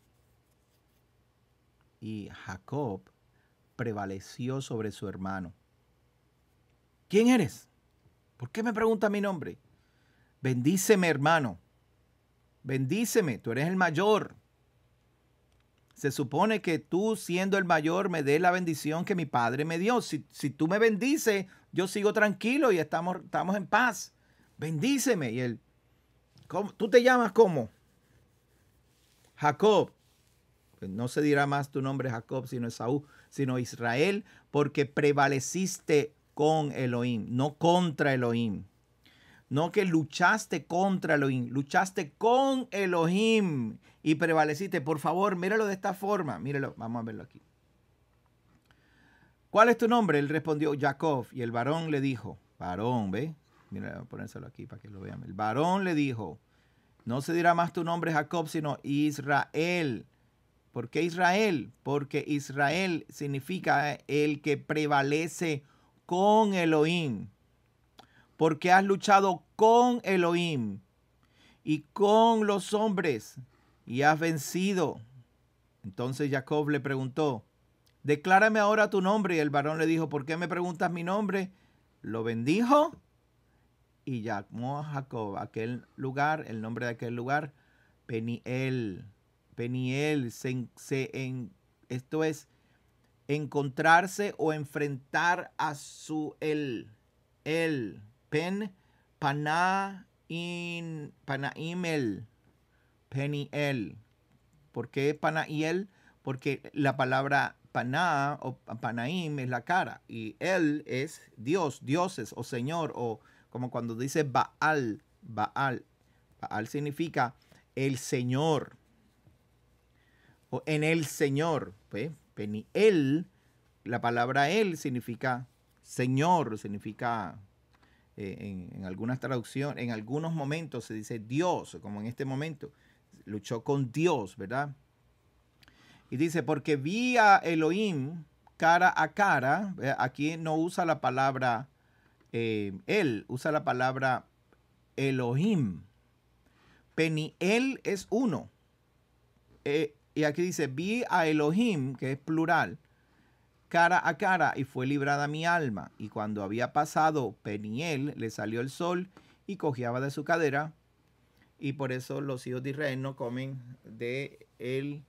Speaker 1: Y Jacob prevaleció sobre su hermano. ¿Quién eres? ¿Por qué me pregunta mi nombre? Bendíceme, hermano. Bendíceme, tú eres el mayor se supone que tú siendo el mayor me dé la bendición que mi padre me dio. Si, tú me bendices, yo sigo tranquilo y estamos, estamos en paz. Bendíceme. Y él, ¿tú te llamas cómo? Jacob. Pues no se dirá más tu nombre Jacob, sino Esaú, sino Israel, porque prevaleciste con Elohim, no contra Elohim no que luchaste contra Elohim, luchaste con Elohim y prevaleciste. Por favor, míralo de esta forma. Míralo, vamos a verlo aquí. ¿Cuál es tu nombre? Él respondió Jacob y el varón le dijo, varón, ve, mira, voy a ponérselo aquí para que lo vean. El varón le dijo, no se dirá más tu nombre Jacob, sino Israel. ¿Por qué Israel? Porque Israel significa el que prevalece con Elohim porque has luchado con Elohim y con los hombres y has vencido. Entonces Jacob le preguntó, declárame ahora tu nombre. Y el varón le dijo, ¿por qué me preguntas mi nombre? Lo bendijo y llamó a Jacob aquel lugar, el nombre de aquel lugar, Peniel. Peniel, en, esto es encontrarse o enfrentar a su él. Él, Pen in, Panaimel, Peniel. ¿Por qué Panaiel? Porque la palabra Paná o Panaim es la cara y él es Dios, dioses o Señor o como cuando dice Baal, Baal. Baal significa el Señor o en el Señor. Pues, Peniel, la palabra él significa Señor, significa eh, en, algunas traducciones, en algunos momentos se dice Dios, como en este momento, luchó con Dios, ¿verdad? Y dice, porque vi a Elohim cara a cara, aquí no usa la palabra eh, él, usa la palabra Elohim. Peniel es uno. Eh, y aquí dice, vi a Elohim, que es plural, cara a cara y fue librada mi alma. Y cuando había pasado Peniel, le salió el sol y cojeaba de su cadera. Y por eso los hijos de Israel no comen de él,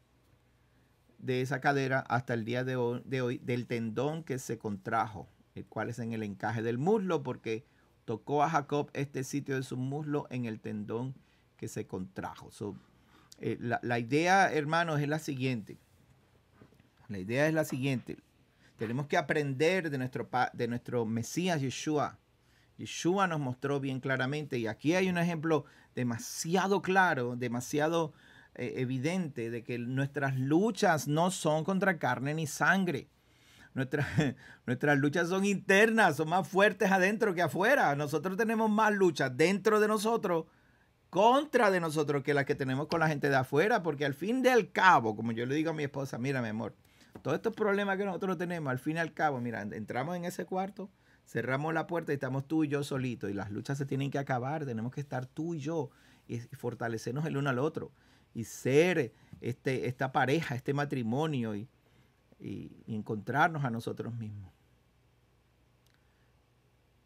Speaker 1: de esa cadera hasta el día de hoy, del tendón que se contrajo, el cual es en el encaje del muslo, porque tocó a Jacob este sitio de su muslo en el tendón que se contrajo. So, eh, la, la idea, hermanos, es la siguiente. La idea es la siguiente. Tenemos que aprender de nuestro, de nuestro Mesías Yeshua. Yeshua nos mostró bien claramente, y aquí hay un ejemplo demasiado claro, demasiado eh, evidente, de que nuestras luchas no son contra carne ni sangre. nuestras luchas son internas, son más fuertes adentro que afuera. Nosotros tenemos más luchas dentro de nosotros, contra de nosotros, que las que tenemos con la gente de afuera, porque al fin y al cabo, como yo le digo a mi esposa, mira mi amor, todos estos problemas que nosotros tenemos, al fin y al cabo, mira, entramos en ese cuarto, cerramos la puerta y estamos tú y yo solitos. Y las luchas se tienen que acabar, tenemos que estar tú y yo y fortalecernos el uno al otro. Y ser este, esta pareja, este matrimonio y, y, encontrarnos a nosotros mismos.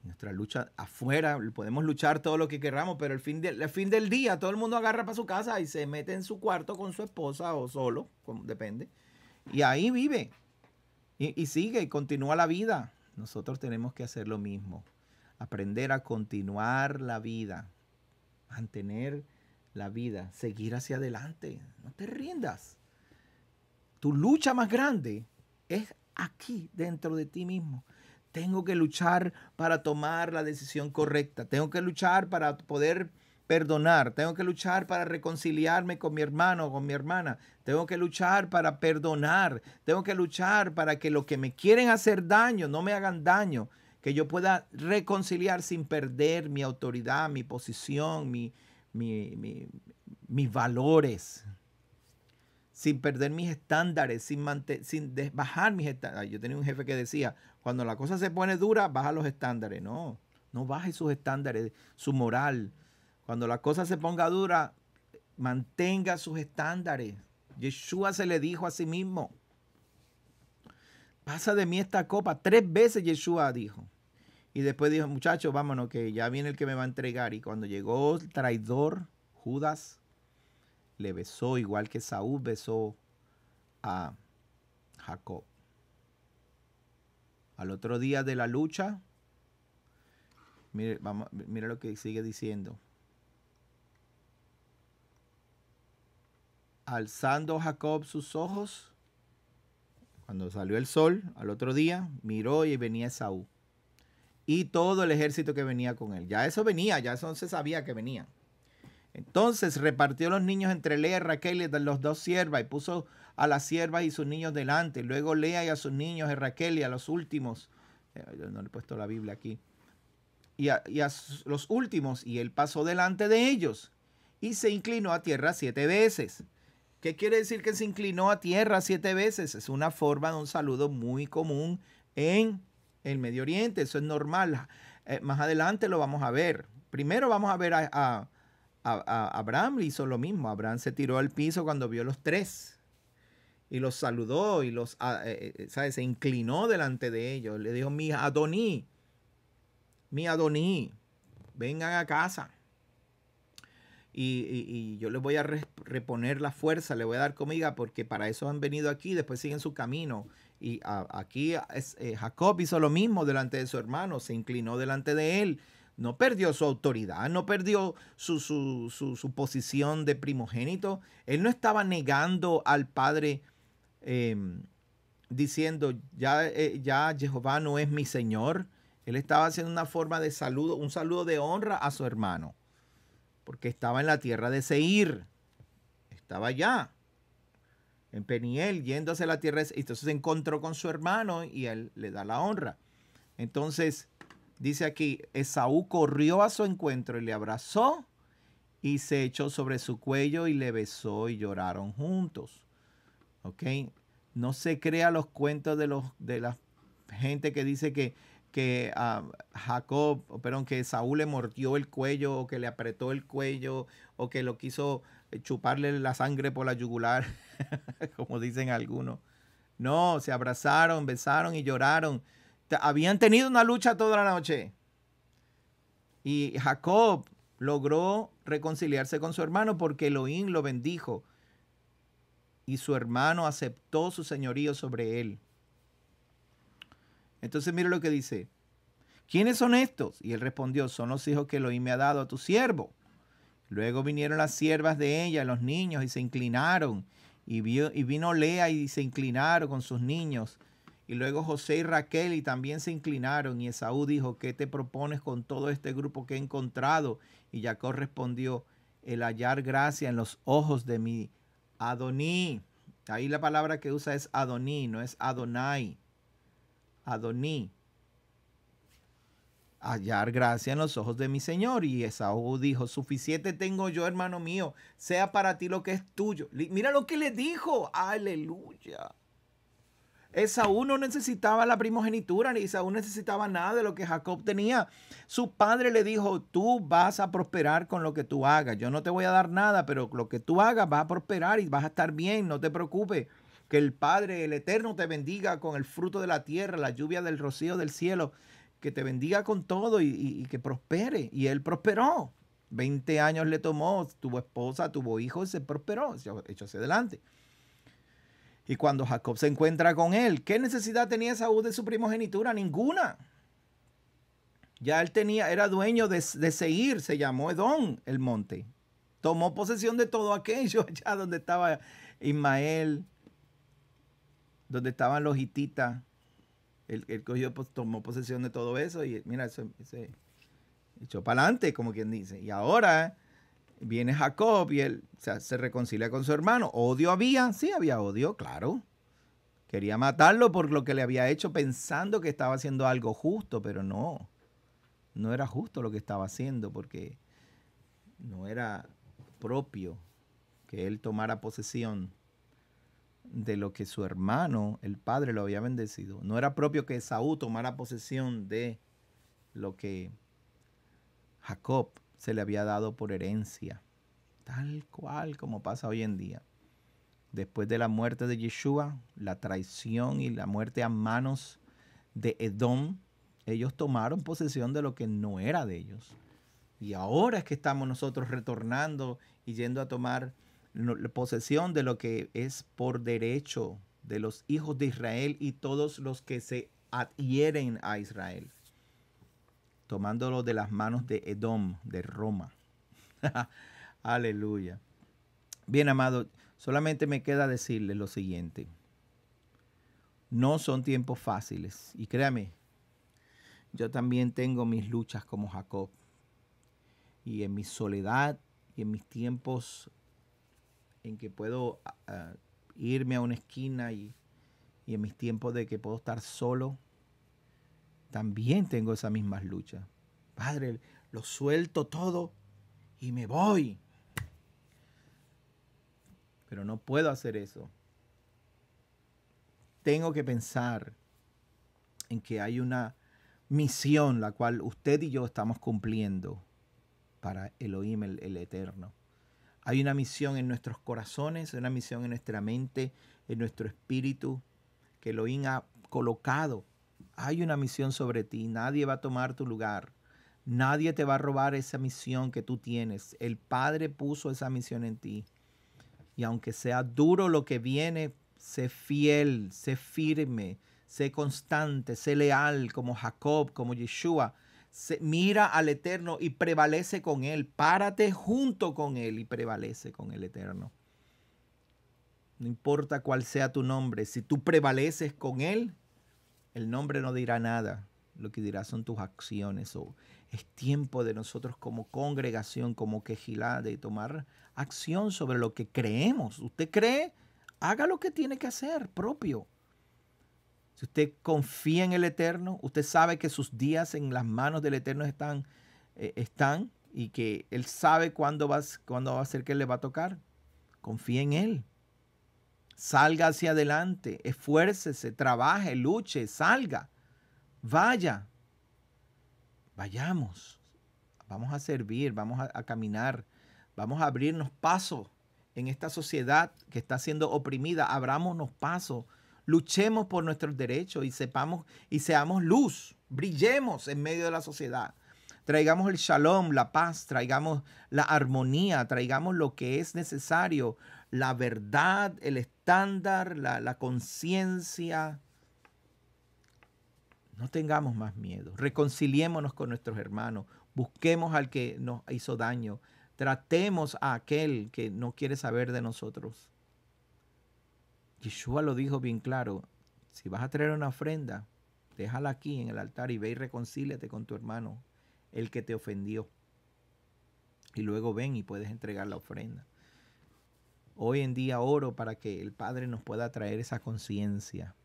Speaker 1: Nuestra lucha afuera, podemos luchar todo lo que queramos, pero al fin, fin del día todo el mundo agarra para su casa y se mete en su cuarto con su esposa o solo, como, depende y ahí vive. Y, sigue y continúa la vida. Nosotros tenemos que hacer lo mismo. Aprender a continuar la vida. Mantener la vida. Seguir hacia adelante. No te rindas. Tu lucha más grande es aquí, dentro de ti mismo. Tengo que luchar para tomar la decisión correcta. Tengo que luchar para poder perdonar, tengo que luchar para reconciliarme con mi hermano o con mi hermana, tengo que luchar para perdonar, tengo que luchar para que los que me quieren hacer daño no me hagan daño, que yo pueda reconciliar sin perder mi autoridad, mi posición, mi, mis valores, sin perder mis estándares, sin, sin bajar mis estándares. Yo tenía un jefe que decía, cuando la cosa se pone dura, baja los estándares. No, no baje sus estándares, su moral, cuando la cosa se ponga dura, mantenga sus estándares. Yeshua se le dijo a sí mismo, pasa de mí esta copa. Tres veces Yeshua dijo. Y después dijo, muchachos, vámonos, que ya viene el que me va a entregar. Y cuando llegó el traidor, Judas, le besó, igual que Saúl besó a Jacob. Al otro día de la lucha, mire, lo que sigue diciendo. Alzando Jacob sus ojos, cuando salió el sol al otro día, miró y venía Saúl Y todo el ejército que venía con él. Ya eso venía, ya eso se sabía que venía. Entonces repartió los niños entre Lea y Raquel y los dos siervas y puso a las siervas y sus niños delante. Luego Lea y a sus niños y Raquel y a los últimos. Eh, yo no le he puesto la Biblia aquí. Y y a los últimos y él pasó delante de ellos y se inclinó a tierra siete veces. ¿Qué quiere decir que se inclinó a tierra siete veces? Es una forma de un saludo muy común en el Medio Oriente, eso es normal. Eh, más adelante lo vamos a ver. Primero vamos a ver a, a, a, hizo lo mismo. Abraham se tiró al piso cuando vio los tres y los saludó y los, ah, eh, eh, se inclinó delante de ellos. Le dijo, mi Adoní, mi Adoní, vengan a casa y, yo le voy a reponer la fuerza, le voy a dar comida porque para eso han venido aquí, después siguen su camino. Y aquí eh, Jacob hizo lo mismo delante de su hermano, se inclinó delante de él, no perdió su autoridad, no perdió su, posición de primogénito, él no estaba negando al Padre. Em, diciendo, ya, eh, ya Jehová no es mi Señor. Él estaba haciendo una forma de saludo, un saludo de honra a su hermano porque estaba en la tierra de Seir, estaba allá, en Peniel, yendo hacia la tierra de Entonces se encontró con su hermano y él le da la honra. Entonces, dice aquí, Esaú corrió a su encuentro y le abrazó y se echó sobre su cuello y le besó y lloraron juntos. ¿Ok? No se crea los cuentos de, los, de la gente que dice que que ah, Jacob, perdón, que Saúl le mordió el cuello o que le apretó el cuello o que lo quiso eh, chuparle la sangre por la yugular, como dicen algunos. No, se abrazaron, besaron y lloraron. Habían tenido una lucha toda la noche. Y Jacob logró reconciliarse con su hermano porque Elohim lo bendijo y su hermano aceptó su señorío sobre él. Entonces mire lo que dice. ¿Quiénes son estos? Y él respondió, son los hijos que Elohim me ha dado a tu siervo. Luego vinieron las siervas de ella, los niños, y se inclinaron. Y, vio, y vino Lea y se inclinaron con sus niños. Y luego José y Raquel y también se inclinaron. Y Esaú dijo, ¿qué te propones con todo este grupo que he encontrado? Y Jacob respondió, el hallar gracia en los ojos de mi Adoní. Ahí la palabra que usa es Adoní, no es Adonai. Adoní, hallar gracia en los ojos de mi Señor. Y Esaú dijo, suficiente tengo yo, hermano mío, sea para ti lo que es tuyo. Mira lo que le dijo, aleluya. Esaú no necesitaba la primogenitura, ni Esaú necesitaba nada de lo que Jacob tenía. Su padre le dijo, tú vas a prosperar con lo que tú hagas. Yo no te voy a dar nada, pero lo que tú hagas va a prosperar y vas a estar bien, no te preocupes. Que el Padre, el Eterno, te bendiga con el fruto de la tierra, la lluvia del rocío del cielo. Que te bendiga con todo y, que prospere. Y él prosperó. Veinte años le tomó, tuvo esposa, tuvo hijos, se prosperó, se echó hacia adelante. Y cuando Jacob se encuentra con él, ¿qué necesidad tenía Saúl de su primogenitura? Ninguna. Ya él tenía, era dueño de, de Seir, se llamó Edón, el monte. Tomó posesión de todo aquello allá donde estaba Ismael, donde estaban los hititas. Él, cogió, pues, tomó posesión de todo eso y mira, eso, se echó para adelante, como quien dice. Y ahora viene Jacob y él se reconcilia con su hermano. ¿Odio había? Sí, había odio, claro. Quería matarlo por lo que le había hecho pensando que estaba haciendo algo justo, pero no. No era justo lo que estaba haciendo porque no era propio que él tomara posesión de lo que su hermano, el padre, lo había bendecido. No era propio que Esaú tomara posesión de lo que Jacob se le había dado por herencia, tal cual como pasa hoy en día. Después de la muerte de Yeshua, la traición y la muerte a manos de Edom, ellos tomaron posesión de lo que no era de ellos. Y ahora es que estamos nosotros retornando y yendo a tomar la posesión de lo que es por derecho de los hijos de Israel y todos los que se adhieren a Israel, tomándolo de las manos de Edom, de Roma. Aleluya. Bien, amado, solamente me queda decirles lo siguiente. No son tiempos fáciles. Y créame, yo también tengo mis luchas como Jacob. Y en mi soledad y en mis tiempos en que puedo ah, ah, irme a una esquina y, en mis tiempos de que puedo estar solo, también tengo esas mismas luchas. Padre, lo suelto todo y me voy. Pero no puedo hacer eso. Tengo que pensar en que hay una misión la cual usted y yo estamos cumpliendo para Elohim el Eterno. Hay una misión en nuestros corazones, una misión en nuestra mente, en nuestro espíritu, que Elohim ha colocado. Hay una misión sobre ti, nadie va a tomar tu lugar. Nadie te va a robar esa misión que tú tienes. El Padre puso esa misión en ti. Y aunque sea duro lo que viene, sé fiel, sé firme, sé constante, sé leal como Jacob, como Yeshua mira al Eterno y prevalece con Él. Párate junto con Él y prevalece con el Eterno. No importa cuál sea tu nombre, si tú prevaleces con Él, el nombre no dirá nada. Lo que dirá son tus acciones. O es tiempo de nosotros como congregación, como quejilá, de tomar acción sobre lo que creemos. ¿Usted cree? Haga lo que tiene que hacer propio si usted confía en el Eterno, usted sabe que sus días en las manos del Eterno están, eh, están y que Él sabe cuándo va, cuándo va a ser que le va a tocar. Confía en Él. Salga hacia adelante, esfuércese, trabaje, luche, salga, vaya. Vayamos, vamos a servir, vamos a, caminar, vamos a abrirnos paso en esta sociedad que está siendo oprimida, abrámonos paso luchemos por nuestros derechos y sepamos y seamos luz, brillemos en medio de la sociedad. Traigamos el shalom, la paz, traigamos la armonía, traigamos lo que es necesario, la verdad, el estándar, la, la conciencia. No tengamos más miedo, reconciliémonos con nuestros hermanos, busquemos al que nos hizo daño, tratemos a aquel que no quiere saber de nosotros. Yeshua lo dijo bien claro, si vas a traer una ofrenda, déjala aquí en el altar y ve y reconcíliate con tu hermano, el que te ofendió. Y luego ven y puedes entregar la ofrenda. Hoy en día oro para que el Padre nos pueda traer esa conciencia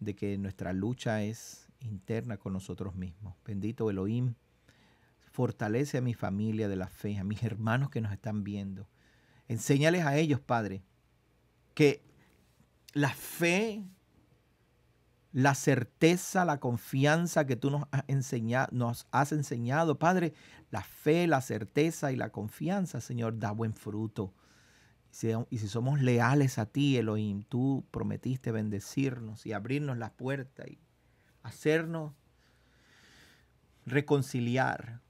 Speaker 1: de que nuestra lucha es interna con nosotros mismos. Bendito Elohim, fortalece a mi familia de la fe, a mis hermanos que nos están viendo. Enséñales a ellos, Padre, que la fe, la certeza, la confianza que tú nos has, enseñado, nos has enseñado, Padre, la fe, la certeza y la confianza, Señor, da buen fruto. Y si somos leales a ti, Elohim, tú prometiste bendecirnos y abrirnos la puerta y hacernos reconciliar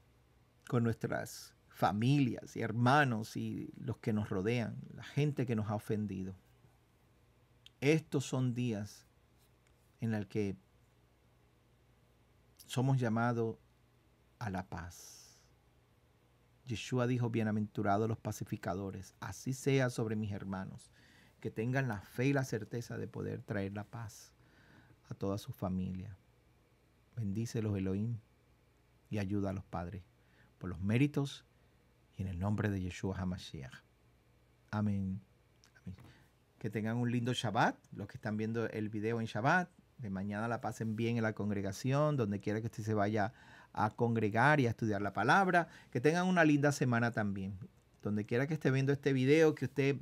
Speaker 1: con nuestras familias y hermanos y los que nos rodean, la gente que nos ha ofendido. Estos son días en los que somos llamados a la paz. Yeshua dijo, bienaventurados los pacificadores, así sea sobre mis hermanos, que tengan la fe y la certeza de poder traer la paz a toda su familia. Bendícelos Elohim y ayuda a los padres por los méritos y en el nombre de Yeshua HaMashiach. Amén que tengan un lindo Shabbat, los que están viendo el video en Shabbat, de mañana la pasen bien en la congregación, donde quiera que usted se vaya a congregar y a estudiar la palabra, que tengan una linda semana también. Donde quiera que esté viendo este video, que usted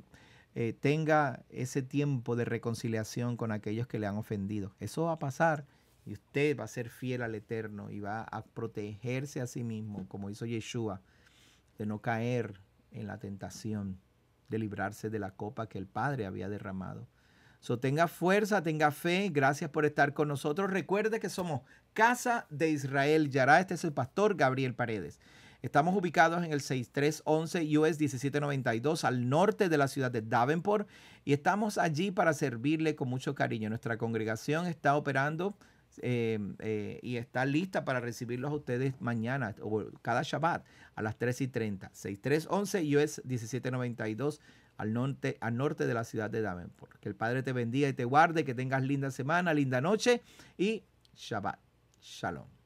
Speaker 1: eh, tenga ese tiempo de reconciliación con aquellos que le han ofendido. Eso va a pasar y usted va a ser fiel al Eterno y va a protegerse a sí mismo, como hizo Yeshua, de no caer en la tentación de librarse de la copa que el Padre había derramado. So, tenga fuerza, tenga fe. Gracias por estar con nosotros. Recuerde que somos Casa de Israel Yará. Este es el pastor Gabriel Paredes. Estamos ubicados en el 6311 US 1792 al norte de la ciudad de Davenport y estamos allí para servirle con mucho cariño. Nuestra congregación está operando Em, eh, y está lista para recibirlos a ustedes mañana o cada Shabbat a las 3 y 30, 6311 y US 1792 al norte, al norte de la ciudad de Davenport. Que el Padre te bendiga y te guarde, que tengas linda semana, linda noche y Shabbat. Shalom.